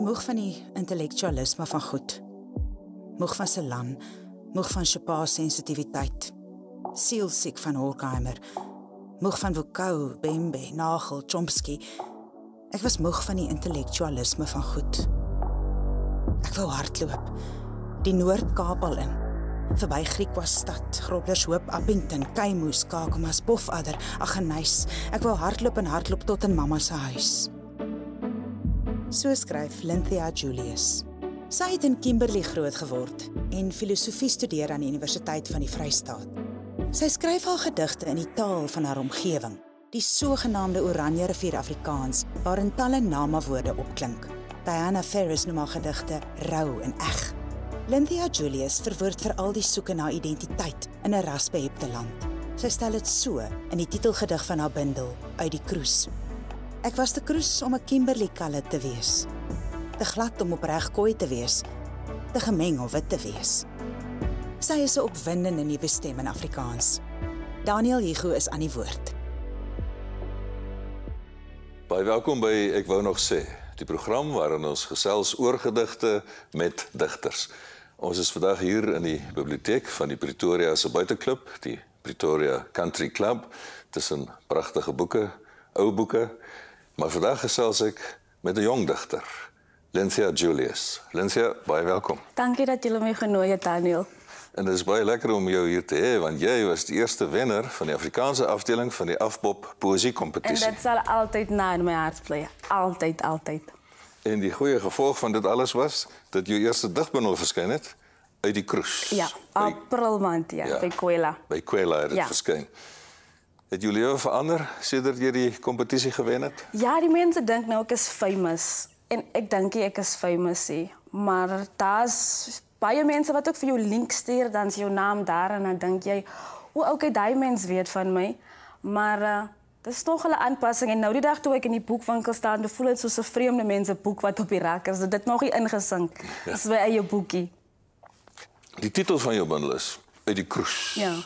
moeg van die intellektualisme van goed. Moeg van se land, moeg van Chopin se sensitiwiteit. Sielsiek van Horkheimer. Moeg van Foucault, Bembe, Nagel, Chomsky. Ek was moeg van die intellektualisme van goed. Ek wou hardloop. Die Noord-Kaap al in. Verby Griekwasstad, Groblershoop, Appington, Kaimoes, Kakamas, Pofadder, Agnes. Ek wou hardloop en hardloop tot in mamma se huis so skryf Lynthia Julius. Sy het in Kimberley grootgeword en filosofie studeer aan die Universiteit van die Vrystaat. Sy skryf haar gedigte in die taal van haar omgewing, die sogenaamde Oranje Rivier Afrikaans, waarin talle namawoorde opklink. Diana Ferris noem haar gedigte rou en eg. Lynthia Julius verwoord veral die soeke na identiteit in 'n rasbehepte land. Sy stel dit so in die titelgedig van haar bundel, Uit die Kroes. Ek was te kroes om 'n Kimberley kalle te wees. Te glad om opreg kooi te wees. Te gemeng of wit te wees. Sy is 'n opwindende nuwe stem in Afrikaans. Daniel Hugo is aan die woord. Baie welkom by ek wou nog sê, die program waarin ons gesels oor gedigte met digters. Ons is vandag hier in die biblioteek van die Pretoria se buiteklub, die Pretoria Country Club. Dit is 'n pragtige boeke, ou boeke Maar vandaag is ik met een dichter, Lencia Julius. Lencia, baie welkom. Dank je dat jullie mij genooi het, Daniel. En het is baie lekker om jou hier te hebben, want jij was de eerste winnaar van de Afrikaanse afdeling van de Afpop Poëziecompetitie. En dat zal altijd na in mijn hart blijven. Altijd, altijd. En die goede gevolg van dit alles was dat je eerste dichtbundel verscheen het, uit die kroes. Ja, bij... april maand, ja, bij Kwela. Bij Kwela het ja. Het jou lewe verander sedert jy die kompetisie gewen het? Ja, die mense dink nou ek is famous en ek dink ek is famous sê, maar daar's baie mense wat ook vir jou link stuur dan sy jou naam daar en dan dink jy, o, okay, daai mens weet van my. Maar uh, dis nog hulle aanpassing en nou die dag toe ek in die boekwinkel staan, dan voel dit soos 'n vreemde mense boek wat op die rak is. Dit nog nie ingesink ja. as ja. my eie boekie. Die titel van jou bundel is uit die kroes. Ja.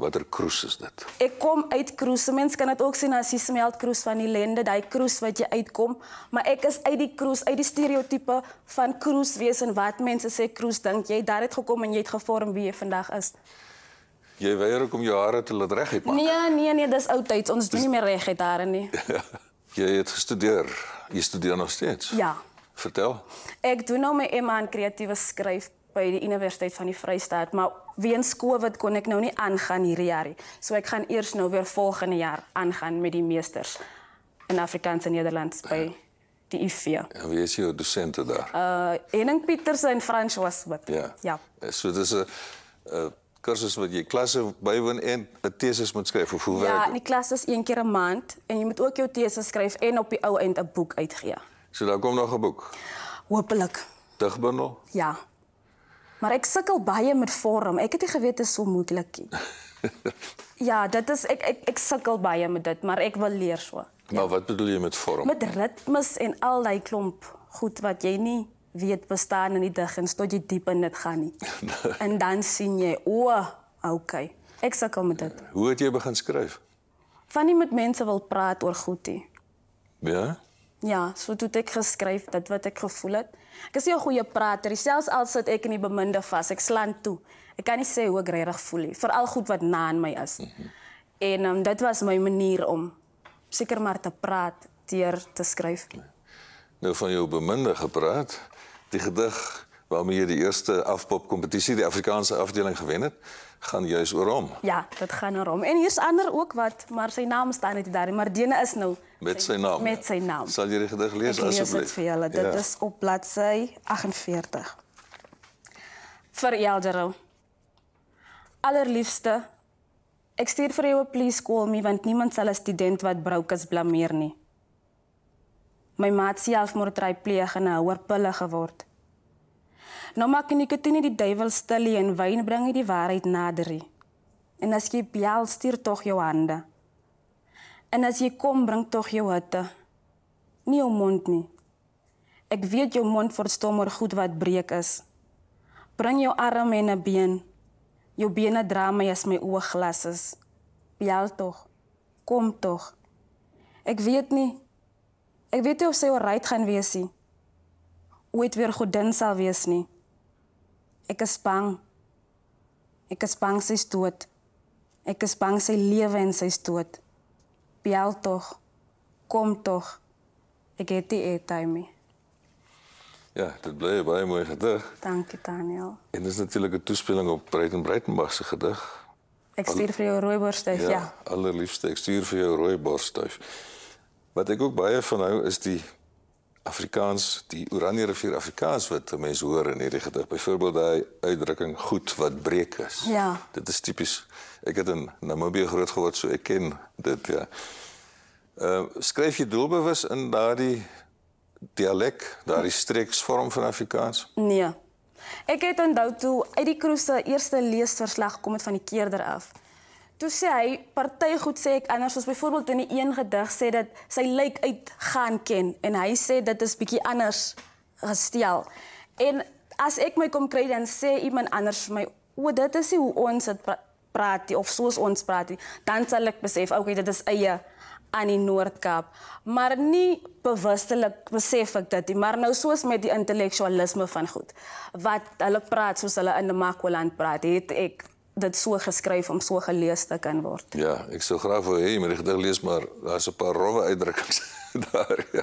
Watter kroes is dit? Ek kom uit kroes. Mense kan dit ook sien as die smelt kroes van ellende, daai kroes wat jy uitkom, maar ek is uit die kroes, uit die stereotipe van kroes wees en wat mense sê kroes dink jy daar het gekom en jy het gevorm wie jy vandag is. Jy weier om jou hare te laat reguit maak. Nee, nee, nee, dis ou tyd. Ons dis... doen nie meer reguit hare nie. Ja, jy het gestudeer. Jy studeer nog steeds? Ja. Vertel. Ek doen nou my MA in kreatiewe skryf by die Universiteit van die Vrystaat, maar weens Covid kon ek nou nie aangaan hierdie jaar nie. So ek gaan eers nou weer volgende jaar aangaan met die meesters in Afrikaans en Nederlands by ja. die IF. Ja, wie is jou dosente daar? Uh Henning Pieters en Frans Wasbot. Ja. ja. So dis 'n uh, kursus wat jy klasse bywoon en 'n tesis moet skryf of hoe ja, werk? Ja, die klas is een keer 'n maand en jy moet ook jou tesis skryf en op die ou end 'n boek uitgee. So daar kom nog 'n boek. Hoopelik. Digbundel? Ja. Maar ek sukkel baie met vorm. Ek het nie geweet dit is so moeilik nie. ja, dit is ek ek ek sukkel baie met dit, maar ek wil leer so. Maar ja. wat bedoel jy met vorm? Met ritmes en al daai klomp goed wat jy nie weet bestaan in die dig en tot jy diep in dit gaan nie. en dan sien jy, o, oh, okay. Ek sukkel met dit. Hoe het jy begin skryf? Van nie met mense wil praat oor goed nie. Ja? Ja, so toe ek geskryf dit wat ek gevoel het. Ek is nie 'n goeie prater nie, selfs al sit ek in die beminde vas, ek slaan toe. Ek kan nie sê hoe ek regtig voel nie, veral goed wat na in my is. En um, dit was my manier om seker maar te praat teer te skryf. Nou van jou beminde gepraat, die gedig waarmee jy die eerste afpop kompetisie die Afrikaanse afdeling gewen het gaan juist oor hom. Ja, dit gaan oor hom. En hier's ander ook wat, maar sy naam staan net daar, maar Dene is nou met sy naam. Met sy naam. Sal jy die gedig lees asseblief? Lees dit vir julle. Ja. Dit is op bladsy 48. Vir Eldero. Allerliefste, ek stuur vir jou 'n please call me want niemand sal 'n student wat broukus blameer nie. My maat self moet try pleeg en hy hoor pille geword. Nou maak nikotine die duiwel stil en wyn bring die waarheid nader. En as jy bel, stuur tog jou hande. En as jy kom, bring tog jou hitte. Nie jou mond nie. Ek weet jou mond verstom oor goed wat breek is. Bring jou arm en 'n been. Jou bene dra my as my oë glas is. Bel tog. Kom tog. Ek weet nie. Ek weet nie of sy oorreit gaan wees nie. Ooit weer godin sal wees nie. Ek is bang. Ek is bang sy is dood. Ek is bang sy lewe en sy is dood. Bel tog. Kom tog. Ek het die e-time mee. Ja, dit bly baie mooi gedig. Dankie Daniel. En dis natuurlik 'n toespeling op Breit en Breitenberg se gedig. Ek stuur vir jou rooi borsstuif, ja. ja. Allerliefste, ek stuur vir jou rooi borsstuif. Wat ek ook baie van hou is die Afrikaans, die Oranje rivier Afrikaans wat mense hoor in hierdie gedig. Byvoorbeeld daai uitdrukking goed wat breek is. Ja. Dit is tipies. Ek het in Namibië grootgeword, so ek ken dit ja. Ehm uh, skryf jy doelbewus in daardie dialek, daardie streeksvorm van Afrikaans? Nee. Ek het onthou toe uit die kroeg se eerste leesverslag kom het van die keerder af. Toe sê hy party goed sê ek anders soos byvoorbeeld in die een gedig sê dat sy lyk uit gaan ken en hy sê dit is bietjie anders gestel. En as ek my kom kry dan sê iemand anders vir my o dit is hoe ons dit pra praat die, of soos ons praat die, dan sal ek besef okay dit is eie aan die Noord-Kaap. Maar nie bewustelik besef ek dit nie, maar nou soos met die intellektualisme van goed wat hulle praat soos hulle in die Makwaland praat het ek dit so geskryf om so gelees te kan word. Ja, ek sou graag wou hê jy moet dit lees, maar daar's 'n paar rowwe uitdrukkings daar. Ja.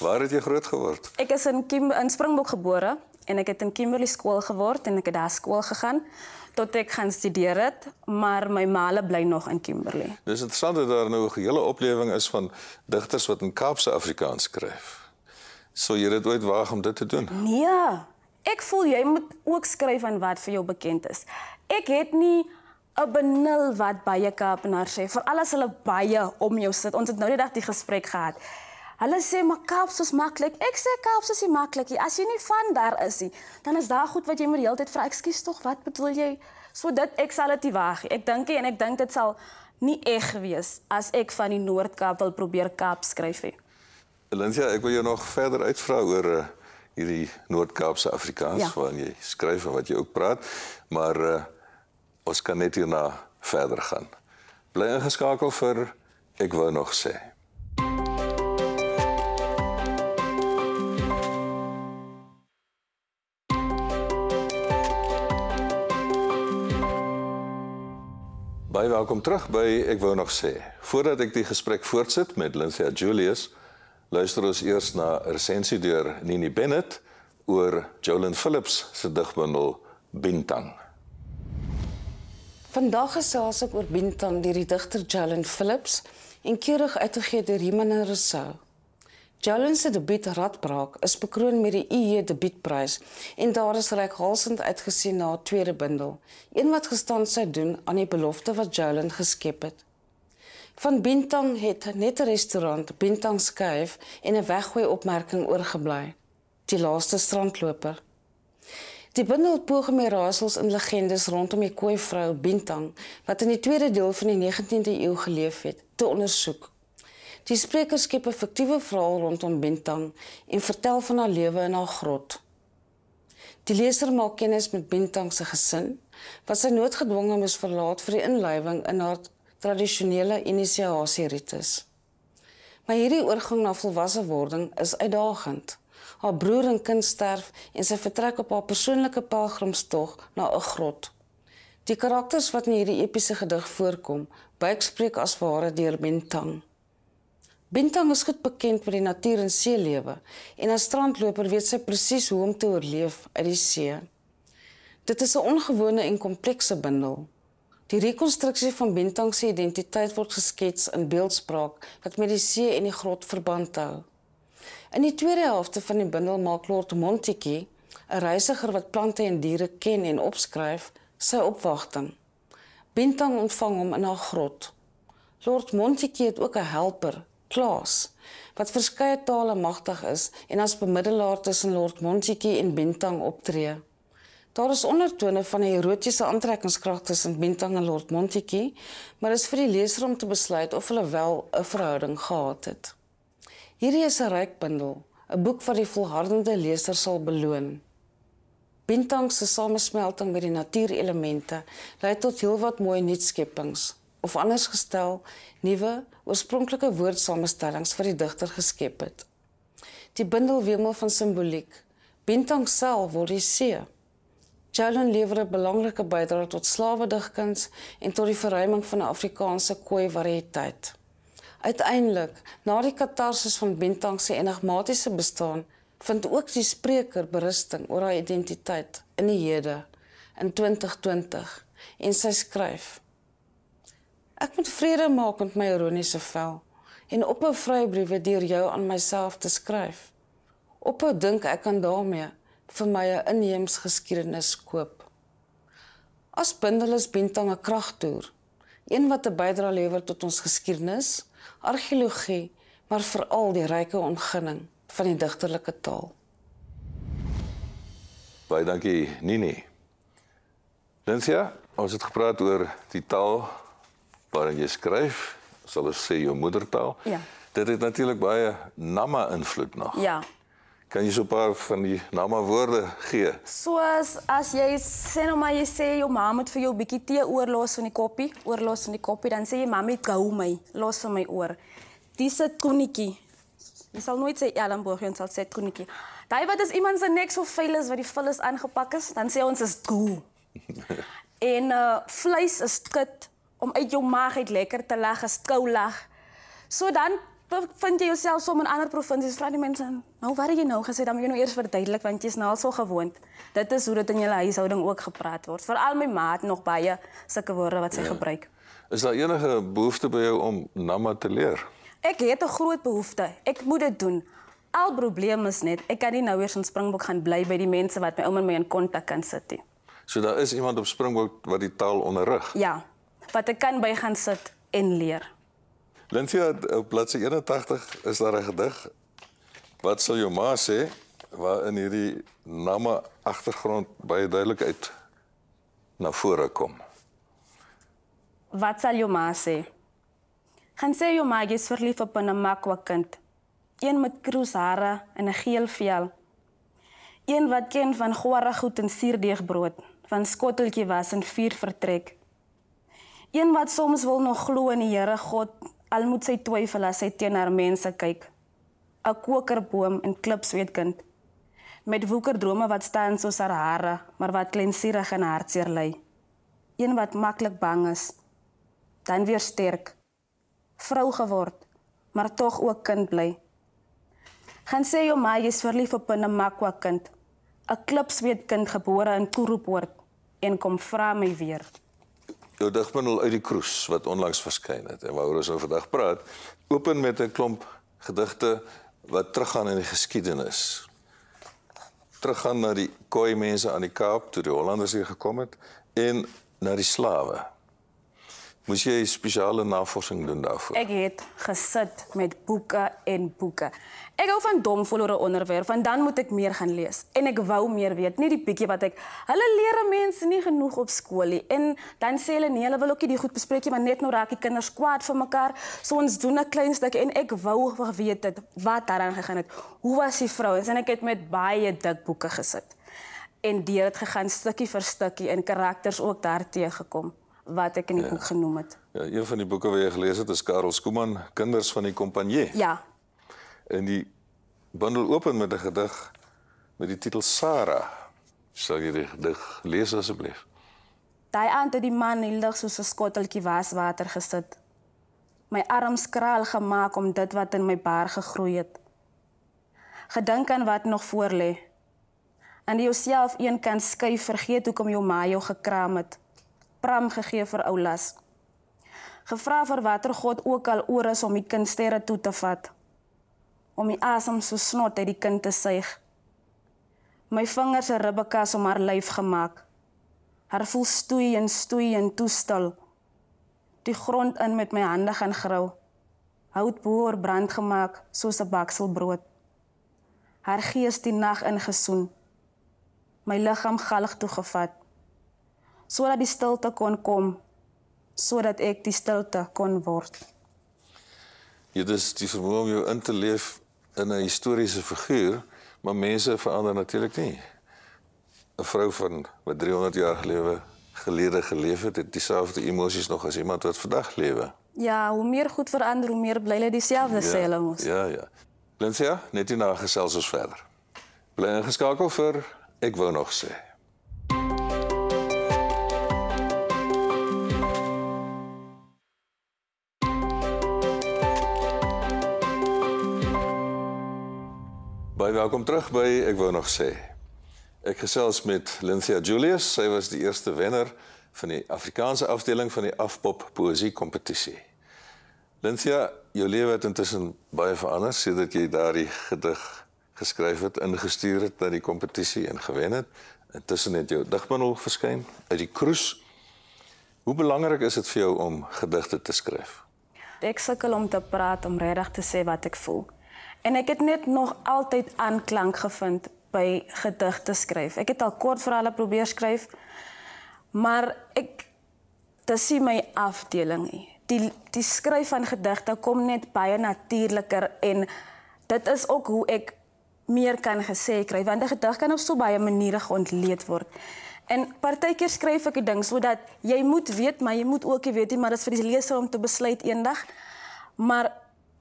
Waar het jy groot geword? Ek is in Kim in Springbok gebore en ek het in Kimberley skool geword en ek het daar skool gegaan tot ek gaan studeer het, maar my maale bly nog in Kimberley. Dis interessant dat daar nou 'n hele oplewing is van digters wat in Kaapse Afrikaans skryf. Sou jy dit ooit waag om dit te doen? Nee. Ja ek voel jy moet ook skryf aan wat vir jou bekend is. Ek het nie 'n benul wat baie Kaapenaars sê, veral as hulle baie om jou sit. Ons het nou die dag die gesprek gehad. Hulle sê maar Kaaps is maklik. Ek sê Kaaps is nie maklik nie. As jy nie van daar is nie, dan is daar goed wat jy moet die hele tyd vra. Ekskuus tog, wat bedoel jy? So dit ek sal dit weg. Ek dink en ek dink dit sal nie eg wees as ek van die Noord-Kaap wil probeer Kaap skryf nie. Elinsia, ek wil jou nog verder uitvra oor 'n uh eh, hierdie Noord-Kaapse Afrikaans ja. waarin jy skryf en wat jy ook praat. Maar uh, ons kan net hierna verder gaan. Bly ingeskakel vir ek wou nog sê. Baie welkom terug by ek wou nog sê. Voordat ek die gesprek voortsit met Lindsay Julius Luister ons eers na resensie deur Nini Bennett oor Jolyn Phillips se digbundel Bintang. Vandag gesels ek oor Bintang deur die digter Jolyn Phillips en keurig uitgegee deur Iman en Rousseau. Jolyn se debuut Radbraak is bekroon met die EE debuutprys en daar is reghalsend uitgesien na haar tweede bundel, een wat gestaan sou doen aan die belofte wat Jolyn geskep het. Van Bintang het net 'n restaurant, Bintang Skuif, en 'n weggooi opmerking oorgebly. Die laaste strandloper. Die bundel pogemeerasels en legendes rondom die koei vrou Bintang wat in die tweede deel van die 19de eeu geleef het, te ondersoek. Die spreker skep 'n fiktiewe verhaal rondom Bintang en vertel van haar lewe in haar grot. Die leser maak kennis met Bintang se gesin, wat sy noodgedwonge moes verlaat vir die inlywing in haar tradisionele inisiasieritus. Maar hierdie oorgang na volwasse wording is uitdagend. Haar broer en kind sterf en sy vertrek op haar persoonlike pelgrimstog na 'n grot. Die karakters wat in hierdie epiese gedig voorkom, buikspreek as ware deur Bintang. Bintang is goed bekend met die natuur en seelewe en as strandloper weet sy presies hoe om te oorleef uit die see. Dit is 'n ongewone en komplekse bindel. Die rekonstruksie van Bentang se identiteit word geskets in beeldspraak wat met die see en die grot verband hou. In die tweede helfte van die bindel maak Lord Montiki, 'n reisiger wat plante en diere ken en opskryf, sy opwagting. Bentang ontvang hom in haar grot. Lord Montiki het ook 'n helper, Klaas, wat verskeie tale magtig is en as bemiddelaar tussen Lord Montiki en Bentang optree. Daar is ondertone van 'n erotiese aantrekkingskrag tussen Bintang en Lord Montetjie, maar dit is vir die leser om te besluit of hulle wel 'n verhouding gehad het. Hierdie is 'n ryk bundel, 'n boek wat die volhardende leser sal beloon. Bintang se samesmelting met die natuurelemente lei tot heelwat mooi nuutskeppings of anders gestel, nuwe oorspronklike woordsamestellings vir die digter geskep het. Die bundel wemel van simboliek. Bintang self word die see Jalen lewer 'n belangrike bydrae tot slawedigkuns en tot die verruiming van die Afrikaanse koeivariëteit. Uiteindelik, na die katarsis van Bentang se enigmatiese bestaan, vind ook die spreker berusting oor haar identiteit in die hede in 2020 en sy skryf: Ek moet vrede maak met my ironiese vel en op 'n vrye briewe deur jou aan myself te skryf. Ophou dink ek aan daarmee vir my 'n inheems geskiedenis koop. As bindel is Bintang 'n kragtoer, een wat 'n bydra lewer tot ons geskiedenis, argeologie, maar veral die ryke ontginning van die digterlike taal. Baie dankie, Nini. Lensia, ons het gepraat oor die taal waarin jy skryf, sal ons sê jou moedertaal. Ja. Dit het natuurlik baie Nama invloed nog. Ja, kan jy so 'n paar van die name woorde gee? Soos as jy sê nou maar jy sê jou ma moet vir jou 'n bietjie tee oorlos van die koppie, oorlos van die koppie, dan sê jy mami gou my, los my oor. Dis 'n tonnetjie. Jy sal nooit sê Ellenborg en sal sê tonnetjie. Daai wat is iemand se nek so vuil is wat die vel is aangepak is, dan sê ons is goo. en uh vleis is skit om uit jou maag uit lekker te lag, skou lag. So dan vind jy jouself soms in ander provinsies vra die mense nou waar jy nou gesê dan moet jy nou eers verduidelik want jy's nou al so gewoond dit is hoe dit in jou huishouding ook gepraat word veral my ma het nog baie sulke woorde wat sy ja. gebruik is daar enige behoefte by jou om nama te leer ek het 'n groot behoefte ek moet dit doen al probleem is net ek kan nie nou weer in springbok gaan bly by die mense wat my ouma en my in kontak kan sit nie so daar is iemand op springbok wat die taal onderrig ja wat ek kan by gaan sit en leer Lintia, eh, op bladsy 81 is daar 'n gedig. Wat sal jou ma sê waar in hierdie namme agtergrond baie duidelik uit na vore kom? Wat sal jou ma sê? Gaan sê jou ma is verlief op 'n makwa kind. Een met kroeshare en 'n geel vel. Een wat ken van goeie goed en suurdeegbrood, van skotteltjie was en vuur vertrek. Een wat soms wil nog glo in die Here God al moet sy twyfel as sy teen haar mense kyk. 'n Kokerboom en klipsweet kind met woekerdrome wat staan soos haar hare, maar wat klensierig en hartseer lê. Een wat maklik bang is, dan weer sterk. Vrou geword, maar tog ook kind bly. Gaan sê jou ma jy's verlief op 'n makwa kind. 'n Klipsweet kind gebore in Koeroepoort en kom vra my weer jou digbundel uit die kroes wat onlangs verskyn het en waaroor ons nou vandag praat, open met 'n klomp gedigte wat teruggaan in die geskiedenis. Teruggaan na die Khoi mense aan die Kaap toe die Hollanders hier gekom het en na die slawe Moes jy spesiale navorsing doen daarvoor? Ek het gesit met boeke en boeke. Ek hou van dom verlore onderwerp, want dan moet ek meer gaan lees en ek wou meer weet, nie die bietjie wat ek hulle leer mense nie genoeg op skool nie. En dan sê hulle nee, hulle wil ook nie die goed bespreek nie, maar net nou raak die kinders kwaad vir mekaar. So ons doen 'n klein stukkie en ek wou weet dit wat daaraan gegaan het. Hoe was die vrouens? En ek het met baie dik boeke gesit en deur dit gegaan stukkie vir stukkie en karakters ook daarteë gekom wat ek in die ja. boek genoem het. Ja, een van die boeke wat jy gelees het is Karel Skooman, Kinders van die Kompanjie. Ja. En die bundel open met 'n gedig met die titel Sara. Sal jy die gedig lees asseblief? Daai aand het die man heeldag soos 'n skotteltjie waswater gesit. My arms kraal gemaak om dit wat in my baar gegroei het. Gedink aan wat nog voor lê. En jy self een kan skui vergeet hoekom jou ma jou gekram het pram gegee vir Oulas. Gevra vir watter god ook al oor is om die kind sterre toe te vat. Om die asem so snot uit die kind te suig. My vingers 'n ribbekas om haar lyf gemaak. Haar voel stoei en stoei en toestel. Die grond in met my hande gaan grou. Hout boor brand gemaak soos 'n bakselbrood. Haar gees die nag ingesoen. My liggaam galg toegevat sodat die stilte kon kom sodat ek die stilte kon word. Dit is die vermoë om jou in te leef in 'n historiese figuur, maar mense verander natuurlik nie. 'n Vrou van wat 300 jaar gelewe gelede geleef het, het dieselfde emosies nog as iemand wat vandag lewe. Ja, hoe meer goed verander, hoe meer bly hulle dieselfde ja, selle mos. Ja, ja. Blensia, net hierna gesels ons verder. Bly ingeskakel vir ek wou nog sê. Welkom terug by ek wou nog sê. Ek gesels met Lynthia Julius. Sy was die eerste wenner van die Afrikaanse afdeling van die Afpop Poesie Kompetisie. Lynthia, jou lewe het intussen baie verander sedert jy daardie gedig geskryf het, ingestuur het na die kompetisie en gewen het. Intussen het jou digbundel verskyn uit die kroes. Hoe belangrik is dit vir jou om gedigte te skryf? Ek sukkel om te praat om regtig te sê wat ek voel. En ek het net nog altyd aanklank gevind by gedigte skryf. Ek het al kort verhale probeer skryf, maar ek dit sien my afdeling nie. Die die skryf van gedigte kom net baie natuurliker en dit is ook hoe ek meer kan gesê kry want 'n gedig kan op so baie maniere geontleed word. En partykeer skryf ek 'n ding sodat jy moet weet, maar jy moet ook weet, maar dit is vir die leser om te besluit eendag. Maar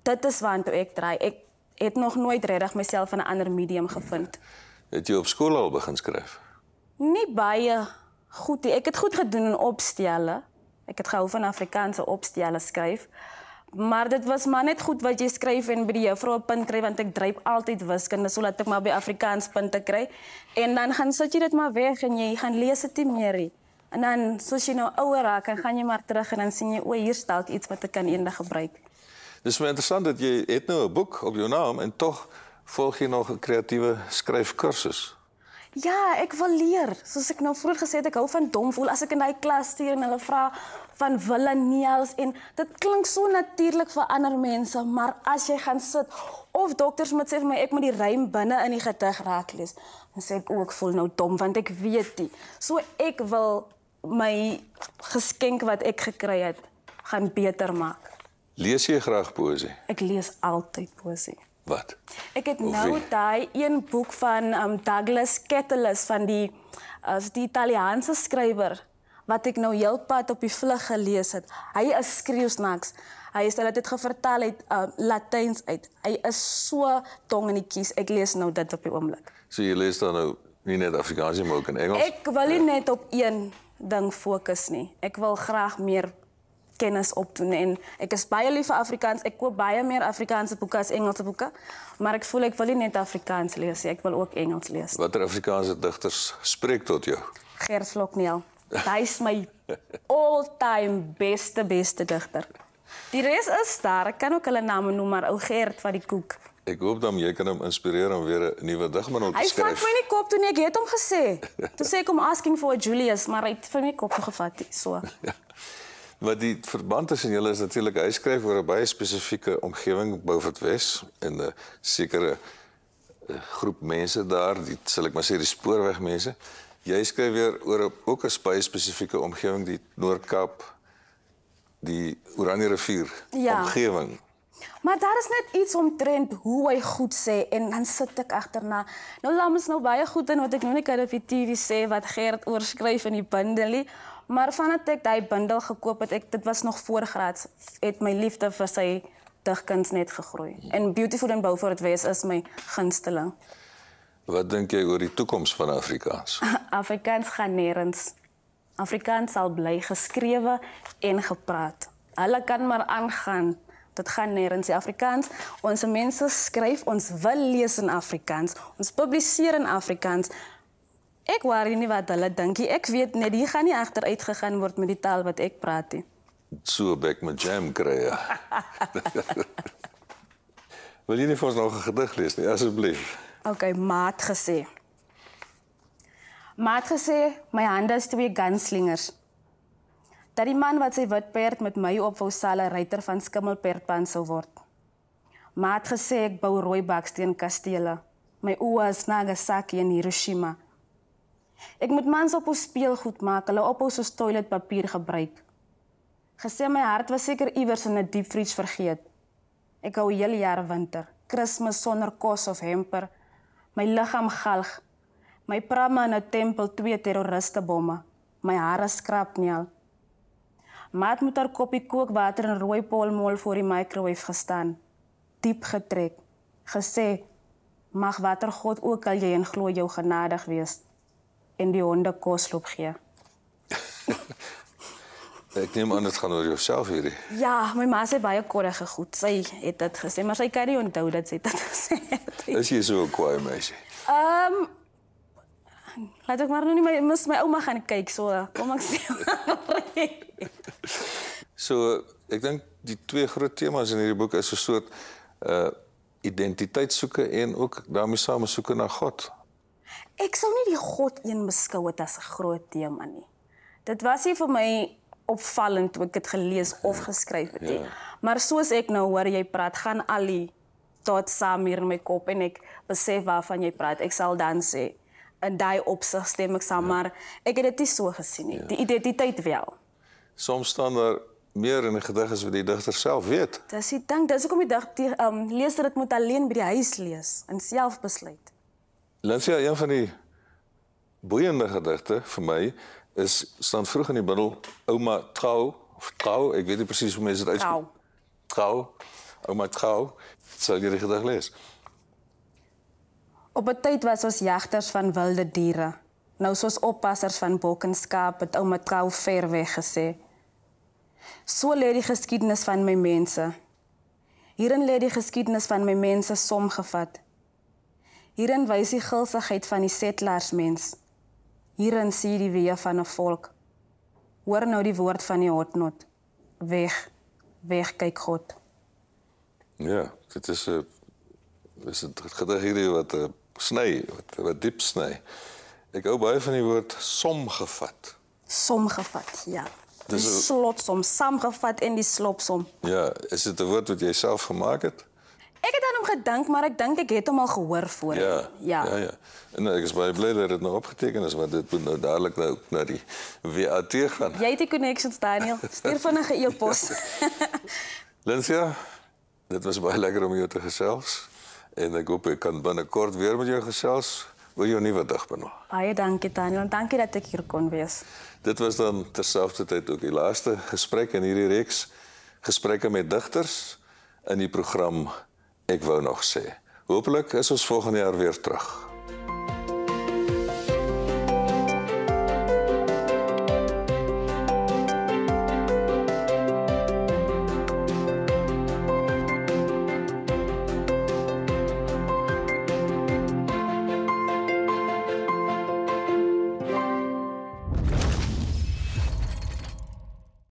dit is waantoe ek draai. Ek het nog nooit regtig myself in 'n ander medium gevind. Het jy op skool al begin skryf? Nie baie goed nie. He. Ek het goed gedoen in opstelle. Ek het gehou van Afrikaanse opstelle skryf. Maar dit was maar net goed wat jy skryf en by die juffrou 'n punt kry want ek dryp altyd wiskunde sodat ek maar by Afrikaans punte kry. En dan gaan sit jy dit maar weg en jy gaan lees dit nie meer nie. En dan soos jy nou ouer raak, gaan jy maar terug en dan sien jy o, hier staan iets wat ek kan eendag gebruik. Dis my interessant dat jy het nou 'n boek op jou naam en tog volg jy nog 'n kreatiewe skryfkursus. Ja, ek wil leer. Soos ek nou vroeër gesê het, ek hou van dom voel as ek in daai klas stuur en hulle vra van villaneels en dit klink so natuurlik vir ander mense, maar as jy gaan sit of dokters moet sê vir my ek moet die rym binne in die gedig raak lees, dan sê ek ook voel nou dom want ek weet dit. So ek wil my geskenk wat ek gekry het gaan beter maak. Lees jy graag poesie? Ek lees altyd poesie. Wat? Ek het nou daai een boek van um, Douglas Catullus van die as uh, die Italiaanse skrywer wat ek nou heelpad op die vlug gelees het. Hy is skreeusnaks. Hy het hulle dit gevertel uit uh, Latyns uit. Hy is so tong in die kies. Ek lees nou dit op die oomblik. So jy lees dan nou nie net Afrikaans nie, maar ook in Engels. Ek wil nie ja. net op een ding fokus nie. Ek wil graag meer kennis opdoen. En ik is baie lief Afrikaans. Ek koop baie meer Afrikaanse boeke as Engelse boeke, maar ek voel ek wil niet net Afrikaans lees ek wil ook Engels Wat Watter Afrikaanse digters spreekt tot jou? Gert Flokneel. Hy is my all-time beste beste dichter. Die rest is daar. Ek kan ook hulle name noem, maar ook Gert van die koek. Ik hoop dat jy kan hom inspireer om weer 'n nuwe dag. te skryf. Hij vat my nie kop toen ik ek het hom gesê. Toe sê ek hom asking for Julius, maar hy het vir my kop gevat, so. Maar die verband tussen julle is natuurlik hy skryf oor 'n baie spesifieke omgewing Beaufort Wes en 'n sekere eh, groep mense daar, die sal ek maar sê die spoorwegmense. Jy skryf weer oor 'n ook 'n baie spesifieke omgewing die Noord-Kaap die Oranje rivier ja. omgewing. Maar daar is net iets omtrent hoe hy goed sê en dan sit ek agterna. Nou laat ons nou baie goed in wat ek nou net op die TV sê wat Gert oorskryf in die bundelie. Maar vanat ek daai bundel gekoop het, ek dit was nog voor graad, het my liefde vir sy digkuns net gegroei. En Beautiful and Beaufort West is my gunsteling. Wat dink jy oor die toekoms van Afrikaans? Afrikaans gaan nêrens. Afrikaans sal bly geskrewe en gepraat. Hulle kan maar aangaan. Dit gaan nêrens se Afrikaans. Ons mense skryf, ons wil lees in Afrikaans. Ons publiseer in Afrikaans, Ek worry nie wat hulle dink nie. Ek weet net hier gaan nie agter uitgegaan word met die taal wat ek praat nie. So bek my jam kry. Ja. Wil jy nie vir ons nog 'n gedig lees nie asseblief? Okay, maat gesê. Maat gesê, my hande is twee gunslingers. Dat die man wat sy wit perd met my op wou sal 'n ruiter van skimmelperdpan sou word. Maat gesê ek bou rooi baksteen kastele. My oë is na Nagasaki in Hiroshima. Ek moet mans op hul speelgoed maak, hulle op hul soos toiletpapier gebruik. Gesê my hart was seker iewers in 'n diepvries vergeet. Ek hou hele jaar winter, Kersfees sonder kos of hemper. My liggaam galg. My prama in 'n tempel twee terroriste bomme. My hare skrap nie al. Maat moet haar koppie kookwater in rooi polmol voor die microwave gestaan. Diep getrek. Gesê: "Mag watter God ook al jy en glo jou genadig wees." en die honde kos loop gee. ek neem aan dit gaan oor jouself hierdie. Ja, my ma sê baie korrige goed. Sy het dit gesê, maar sy kan nie onthou dat sy dit gesê het. Is jy so 'n kwaai meisie? Ehm um, Laat ek maar nou nie my mis my ouma gaan kyk so. Kom ek sê. so ek dink die twee groot temas in hierdie boek is so 'n soort uh eh, identiteitsoeke en ook daarmee saam soeke na God ek sou nie die God een beskou het as 'n groot tema nie. Dit was nie vir my opvallend toe ek dit gelees of geskryf het nie. Ja. Maar soos ek nou hoor jy praat, gaan al die tot saam hier in my kop en ek besef waarvan jy praat. Ek sal dan sê in daai opsig stem ek saam, ja. maar ek het dit nie so gesien nie. Ja. Die identiteit wel. Soms staan daar meer in die gedig as wat die digter self weet. Dis die ding, dis hoekom die digter ehm um, leser dit moet alleen by die huis lees en self besluit. Lansia, een van die boeiende gedigte vir my is staan vroeg in die bundel Ouma Trou of Trou, ek weet nie presies hoe mense dit uitspreek. Trou. Ouma Trou. Sal jy die gedig lees? Op 'n tyd was ons jagters van wilde diere. Nou soos oppassers van bokke en skaap het Ouma Trou ver weg gesê. So lê die geskiedenis van my mense. Hierin lê die geskiedenis van my mense somgevat. Hierin wys die gulsigheid van die setlersmens. Hierin sien jy die weë van 'n volk. Hoor nou die woord van die hotnot. Weg, weg kyk God. Ja, dit is 'n is 'n gedagte wat 'n eh, sny, wat wat diep sny. Ek hou baie van die woord som gevat. Som gevat, ja. Dis slotsom, samgevat en die slopsom. Ja, is dit 'n woord wat jy self gemaak het? Ek het aan hom gedink, maar ek dink ek het hom al gehoor voor. Ja. Ja. Ja ja. En ek is baie bly dat dit nou opgeteken is want dit moet nou dadelik nou na die WAT gaan. Jy het die connections Daniel. Stuur vinnig 'n e-pos. Lensia, dit was baie lekker om jou te gesels en ek hoop ek kan binnekort weer met jou gesels oor jou nuwe digbundel. Baie dankie Daniel en dankie dat ek hier kon wees. Dit was dan terselfdertyd ook die laaste gesprek in hierdie reeks gesprekke met digters in die program Ek wou nog sê, hopelik is ons volgende jaar weer terug.